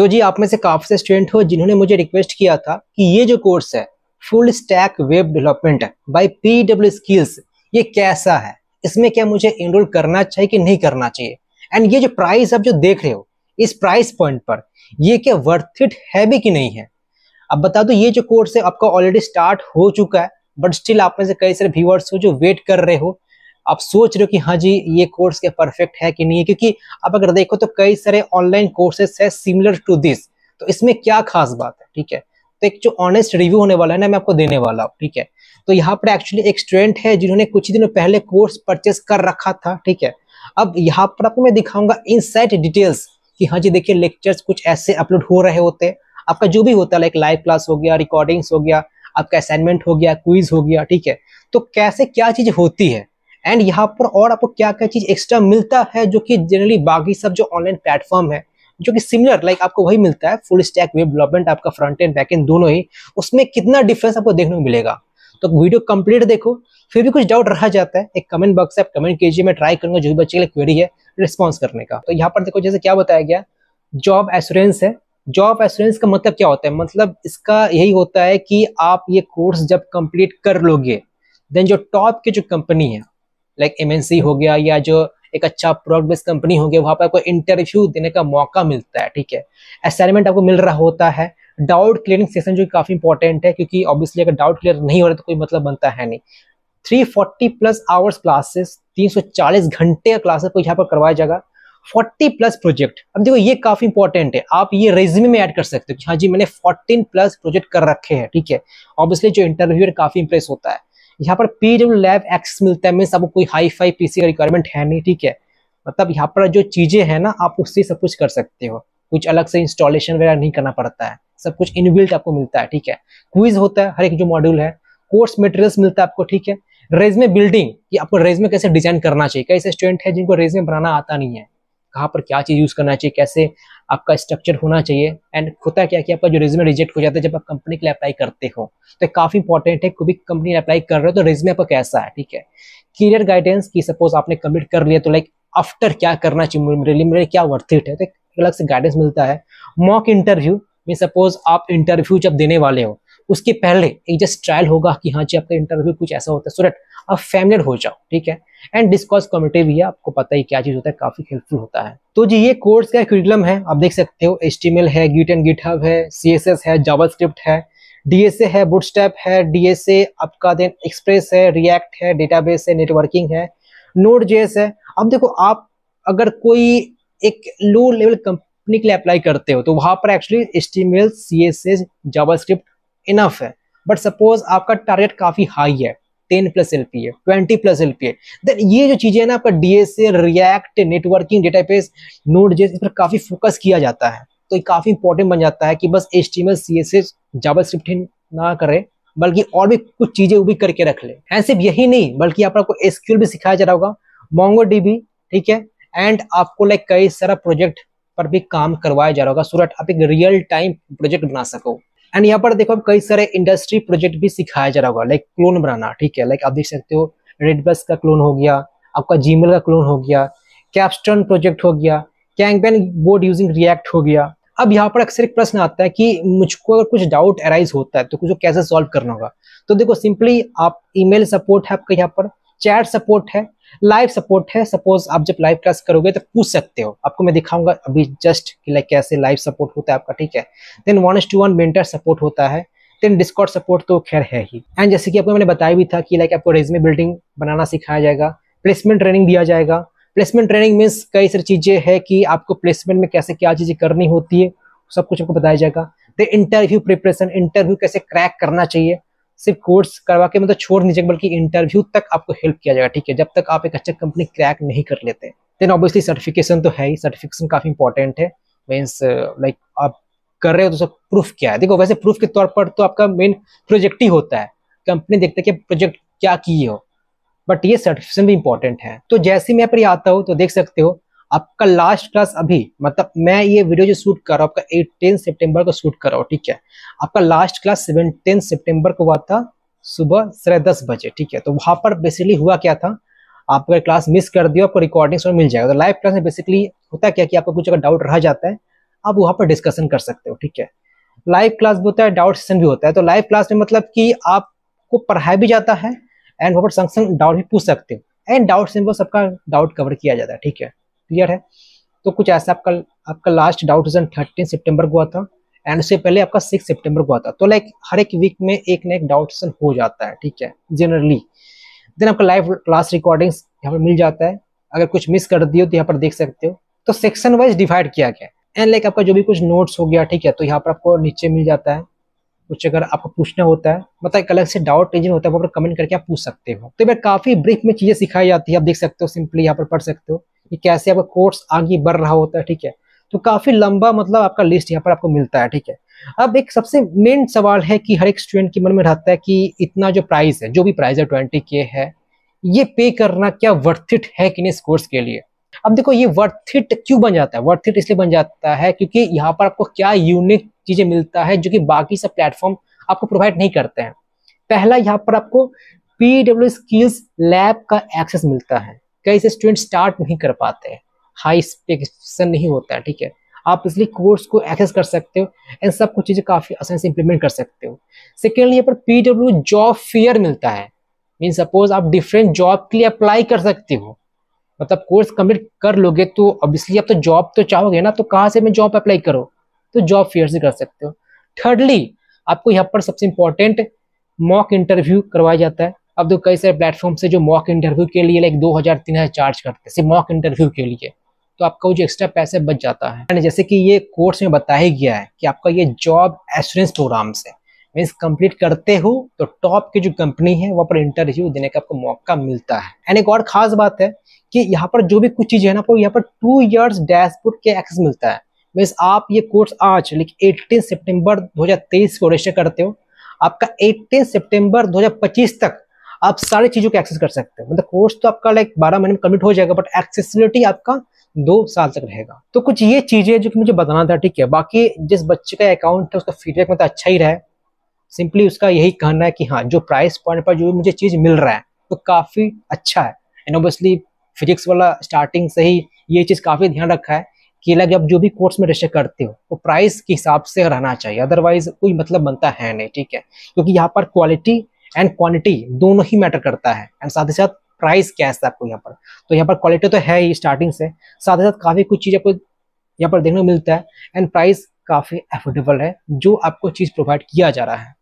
सो तो जी आप में से काफ़ी से स्टूडेंट हो जिन्होंने मुझे रिक्वेस्ट किया था कि ये जो कोर्स है full stack web development by PW skills ये कैसा है इसमें क्या मुझे एनरोल करना चाहिए कि नहीं करना चाहिए एंड ये जो प्राइस आप जो देख रहे हो इस प्राइस पॉइंट पर ये क्या वर्थ इट है भी कि नहीं है अब बता दो ये जो कोर्स है आपका ऑलरेडी स्टार्ट हो चुका है बट स्टिल आप में से कई सारे व्यूअर्स हो जो वेट कर रहे हो आप सोच रहे हो कि हाँ जी ये कोर्स के परफेक्ट है कि नहीं है क्योंकि आप अगर देखो तो कई सारे ऑनलाइन कोर्सेस है सिमिलर टू दिस तो इसमें क्या खास बात है ठीक है तो एक जो ऑनेस्ट रिव्यू होने वाला है ना मैं आपको देने वाला हूँ ठीक है तो यहाँ पर एक्चुअली एक स्टूडेंट है जिन्होंने कुछ ही दिनों पहले कोर्स परचेस कर रखा था ठीक है अब यहाँ पर आपको मैं दिखाऊंगा इनसाइट डिटेल्स कि हाँ जी देखिए लेक्चर्स कुछ ऐसे अपलोड हो रहे होते हैं आपका जो भी होता है लाइक लाइव क्लास हो गया रिकॉर्डिंग्स हो गया आपका असाइनमेंट हो गया क्विज हो गया ठीक है तो कैसे क्या चीज़ होती है एंड यहाँ पर और आपको क्या क्या चीज़ एक्स्ट्रा मिलता है जो कि जनरली बाकी सब जो ऑनलाइन प्लेटफॉर्म है जो कि सिमिलर लाइक आपको वही मिलता है फुल स्टैक वेब डेवलपमेंट आपका फ्रंट एंड बैक एंड दोनों ही उसमें कितना डिफरेंस आपको देखने को मिलेगा तो वीडियो कंप्लीट देखो फिर भी कुछ डाउट रह जाता है एक कमेंट बॉक्स आप कमेंट कीजिए मैं ट्राई करूंगा जो भी बच्चे के लिए क्वेरी है रिस्पॉन्स करने का तो यहाँ पर देखो जैसे क्या बताया गया जॉब एश्योरेंस है जॉब एश्योरेंस का मतलब क्या होता है मतलब इसका यही होता है कि आप ये कोर्स जब कंप्लीट कर लोगे देन जो टॉप के जो कंपनी है लाइक एम हो गया या जो एक अच्छा प्रोडक्ट बेस्ड कंपनी हो गया वहाँ पर आपको इंटरव्यू देने का मौका मिलता है ठीक है असाइनमेंट आपको मिल रहा होता है डाउट क्लियरिंग सेशन जो काफ़ी इंपॉर्टेंट है क्योंकि ऑब्वियसली अगर डाउट क्लियर नहीं हो रहा तो कोई मतलब बनता है नहीं 340 प्लस आवर्स क्लासेस 340 घंटे का क्लासेस को यहाँ पर करवाया जाएगा 40 प्लस प्रोजेक्ट अब देखो ये काफी इंपॉर्टेंट है आप ये रेज्यूमे में ऐड कर सकते हो हाँ जी मैंने 14 प्लस प्रोजेक्ट कर रखे हैं ठीक है ऑब्वियसली जो इंटरव्यूअर काफी इंप्रेस होता है यहाँ पर पे लैब एक्स मिलता है मीन्स आपको कोई हाई फाई पीसी का रिक्वायरमेंट है नहीं ठीक है मतलब यहाँ पर जो चीजें हैं ना आप उससे सब कुछ कर सकते हो कुछ अलग से इंस्टॉलेशन वगैरह नहीं करना पड़ता है सब कुछ इनबिल्ट आपको मिलता है ठीक है क्विज होता है हर एक जो मॉड्यूल है कोर्स मटेरियल्स मिलता है आपको ठीक है रेजमे बिल्डिंग ये आपको रेजमे कैसे डिजाइन करना चाहिए कैसे स्टूडेंट है जिनको रेजमे बनाना आता नहीं है कहाँ पर क्या चीज यूज करना चाहिए कैसे आपका स्ट्रक्चर होना चाहिए एंड होता क्या कि आपका जो रिज्यूमे रिजेक्ट हो जाता है जब आप कंपनी के लिए अप्लाई करते हो तो काफ़ी इंपॉर्टेंट है कोई कंपनी अप्लाई कर रहे हो तो रिज्यूमे आपका कैसा है ठीक है क्लियर गाइडेंस की सपोज आपने कम्प्लीट कर लिया तो लाइक आफ्टर क्या करना चाहिए मेरे क्या वर्थ इट है तो अलग से गाइडेंस मिलता है मॉक इंटरव्यू मीन सपोज आप इंटरव्यू जब देने वाले हो उसके पहले एक जस्ट ट्रायल होगा कि हाँ जी आपका इंटरव्यू कुछ ऐसा होता है सो डेट आप फैमिलियर हो जाओ ठीक है एंड डिस्कॉस कम्युनिटी भी है आपको पता ही क्या चीज़ होता है काफ़ी हेल्पफुल होता है तो जी ये कोर्स का क्रिकुलम है आप देख सकते हो एस है गिट एंड गिट है सी है जावा है डीएसए है बुटस्टैप है डीएसए आपका देन एक्सप्रेस है रिएक्ट है डेटाबेस है नेटवर्किंग है नोड जेएस है अब देखो आप अगर कोई एक लो लेवल कंपनी के लिए अप्लाई करते हो तो वहां पर actually H T M L C S S JavaScript enough है बट सपोज आपका टारगेट काफ़ी हाई है ten plus L P A twenty plus L P A then ये जो चीजें ना आपका D S A React networking data database Node JS इस पर काफी फोकस किया जाता है तो ये काफी इंपॉर्टेंट बन जाता है कि बस H T M L C S S JavaScript ना करे बल्कि और भी कुछ चीजें वो भी करके रख ले एंड सिर्फ यही नहीं बल्कि आपको एसक्यूएल भी सिखाया जा रहा होगा मोंगो डीबी ठीक है एंड आपको लाइक कई सारा प्रोजेक्ट पर भी काम करवाया जा रहा होगा सूरत आप एक रियल टाइम प्रोजेक्ट बना सको एंड यहाँ पर देखो कई सारे इंडस्ट्री प्रोजेक्ट भी सिखाया जा रहा होगा लाइक क्लोन बनाना ठीक है लाइक आप देख सकते हो रेड बस का क्लोन हो गया आपका जीमेल का क्लोन हो गया कैप्स्टन प्रोजेक्ट हो गया कैंगबैन बोर्ड यूजिंग रिएक्ट हो गया अब यहाँ पर अक्सर एक प्रश्न आता है कि मुझको अगर कुछ डाउट अराइज होता है तो कुछ कैसे सॉल्व करना होगा तो देखो सिंपली आप ईमेल सपोर्ट है आपका यहाँ पर चैट सपोर्ट है लाइव सपोर्ट है सपोज आप जब लाइव क्लास करोगे तो पूछ सकते हो आपको मैं दिखाऊंगा अभी जस्ट कि लाइक कैसे लाइव सपोर्ट होता है आपका ठीक है then one is to one mentor support होता है देन डिस्कॉर्ड सपोर्ट तो खैर है ही एंड जैसे कि आपको मैंने बताया भी था कि लाइक आपको रेजमे बिल्डिंग बनाना सिखाया जाएगा प्लेसमेंट ट्रेनिंग दिया जाएगा प्लेसमेंट ट्रेनिंग मीन्स कई सारी चीज़ें है कि आपको प्लेसमेंट में कैसे क्या चीज़ें करनी होती है सब कुछ आपको बताया जाएगा देन इंटरव्यू प्रिपरेशन इंटरव्यू कैसे क्रैक करना चाहिए सिर्फ कोर्स करवा के मतलब छोड़ नहीं बल्कि इंटरव्यू तक आपको हेल्प किया जाएगा ठीक है जब तक आप एक अच्छा कंपनी क्रैक नहीं कर लेते देन ऑब्वियसली सर्टिफिकेशन तो है ही सर्टिफिकेशन काफी इंपॉर्टेंट है मीन्स लाइक आप कर रहे हो तो सब प्रूफ क्या है देखो वैसे प्रूफ के तौर पर तो आपका मेन प्रोजेक्ट ही होता है कंपनी देखते कि प्रोजेक्ट क्या किए हो बट ये सर्टिफिकेशन भी इंपॉर्टेंट है तो जैसे मैं पर आता हूँ तो देख सकते हो आपका लास्ट क्लास अभी मतलब मैं ये वीडियो जो शूट कर रहा हूँ आपका एट टेन को शूट कर रहा हूँ ठीक है आपका last class seven ten September को हुआ था सुबह साढ़े दस बजे ठीक है तो वहाँ पर बेसिकली हुआ क्या था आप अगर क्लास मिस कर दिया आपको रिकॉर्डिंग मिल जाएगा तो लाइव क्लास में बेसिकली होता क्या कि आपका कुछ अगर डाउट रह जाता है आप वहाँ पर डिस्कशन कर सकते हो ठीक है लाइव क्लास भी होता है डाउट सेशन भी होता है तो लाइव क्लास में मतलब कि आपको पढ़ाया भी जाता है एंड वहाँ पर संग संग डाउट भी पूछ सकते हो एंड डाउट सेशन सबका डाउट कवर किया जाता है ठीक है क्लियर है तो कुछ ऐसा आपका आपका लास्ट डाउट थर्टीन सितंबर को हुआ था एंड उससे पहले आपका सिक्स सितंबर को हुआ था तो लाइक हर एक वीक में एक ना एक डाउट हो जाता है ठीक है जनरली देन आपका लाइव क्लास रिकॉर्डिंग्स यहाँ पर मिल जाता है अगर कुछ मिस कर दियो तो यहाँ पर देख सकते हो तो सेक्शन वाइज डिवाइड किया गया एंड लाइक आपका जो भी कुछ नोट्स हो गया ठीक है तो यहाँ पर आपको नीचे मिल जाता है कुछ अगर आपको पूछना होता है मतलब एक अलग से डाउट रीजन होता है वहाँ पर कमेंट करके आप पूछ सकते हो तो यहाँ काफी ब्रीफ में चीजें सिखाई जाती है आप देख सकते हो सिंपली यहाँ पर पढ़ सकते हो कि कैसे आपका कोर्स आगे बढ़ रहा होता है ठीक है तो काफ़ी लंबा मतलब आपका लिस्ट यहाँ पर आपको मिलता है ठीक है अब एक सबसे मेन सवाल है कि हर एक स्टूडेंट के मन में रहता है कि इतना जो प्राइस है जो भी प्राइस है ट्वेंटी के है ये पे करना क्या वर्थिट है कि नहीं इस कोर्स के लिए अब देखो ये वर्थिट क्यों बन जाता है वर्थिट इसलिए बन जाता है क्योंकि यहाँ पर आपको क्या यूनिक चीज़ें मिलता है जो कि बाकी सब प्लेटफॉर्म आपको प्रोवाइड नहीं करते हैं पहला यहाँ पर आपको पीडब्ल्यू स्किल्स लैब का एक्सेस मिलता है कई से स्टूडेंट स्टार्ट नहीं कर पाते हैं हाई एक्सपेक्टेशन नहीं होता है ठीक है आप इसलिए कोर्स को एक्सेस कर सकते हो एंड सब कुछ चीज़ें काफ़ी आसानी से इंप्लीमेंट कर सकते हो सेकेंडली यहाँ पर पी डब्ल्यू जॉब फेयर मिलता है मीन सपोज आप डिफरेंट जॉब के लिए अप्लाई कर सकते हो मतलब कोर्स कंप्लीट कर लोगे तो ऑब्वियसली आप तो जॉब तो चाहोगे ना तो कहाँ से मैं जॉब अप्लाई करो तो जॉब फेयर से कर सकते हो थर्डली आपको यहाँ पर सबसे इम्पोर्टेंट मॉक इंटरव्यू करवाया जाता है अब तो कई सारे प्लेटफॉर्म से जो मॉक इंटरव्यू के लिए लाइक दो हज़ार तीन हज़ार चार्ज करते हैं सिर्फ मॉक इंटरव्यू के लिए तो आपका वो जो एक्स्ट्रा पैसे बच जाता है जैसे कि ये कोर्स में बताया गया है कि आपका ये जॉब एश्योरेंस प्रोग्राम से मीन्स कंप्लीट करते हो तो टॉप की जो कंपनी है वहाँ पर इंटरव्यू देने का आपको मौका मिलता है एंड एक और खास बात है कि यहाँ पर जो भी कुछ चीज़ है ना आपको यहाँ पर टू ईयर्स डैशबोर्ड के एक्सेस मिलता है मीन्स आप ये कोर्स आज लेकिन एट्टीन सितंबर दो को रजिस्टर करते हो आपका एट्टीन सितंबर दो तक आप सारी चीज़ों को एक्सेस कर सकते हो मतलब कोर्स तो आपका लाइक बारह महीने में कम्प्लीट हो जाएगा बट एक्सेसिबिलिटी आपका दो साल तक रहेगा तो कुछ ये चीज़ें जो कि मुझे बताना था ठीक है बाकी जिस बच्चे का अकाउंट है उसका फीडबैक मतलब अच्छा ही रहा है सिंपली उसका यही कहना है कि हाँ जो प्राइस पॉइंट पर जो मुझे चीज़ मिल रहा है वो तो काफ़ी अच्छा है एंड ऑब्वियसली फिजिक्स वाला स्टार्टिंग से ही ये चीज़ काफ़ी ध्यान रखा है कि लगे आप जो भी कोर्स में रजिस्टर करते हो वो प्राइस के हिसाब से रहना चाहिए अदरवाइज कोई मतलब बनता है नहीं ठीक है क्योंकि यहाँ पर क्वालिटी एंड क्वांटिटी दोनों ही मैटर करता है एंड साथ ही साथ प्राइस क्या है आपको यहाँ पर तो यहाँ पर क्वालिटी तो है ही स्टार्टिंग से साथ ही साथ काफ़ी कुछ चीज़ आपको यहाँ पर देखने को मिलता है एंड प्राइस काफ़ी एफोर्डेबल है जो आपको चीज़ प्रोवाइड किया जा रहा है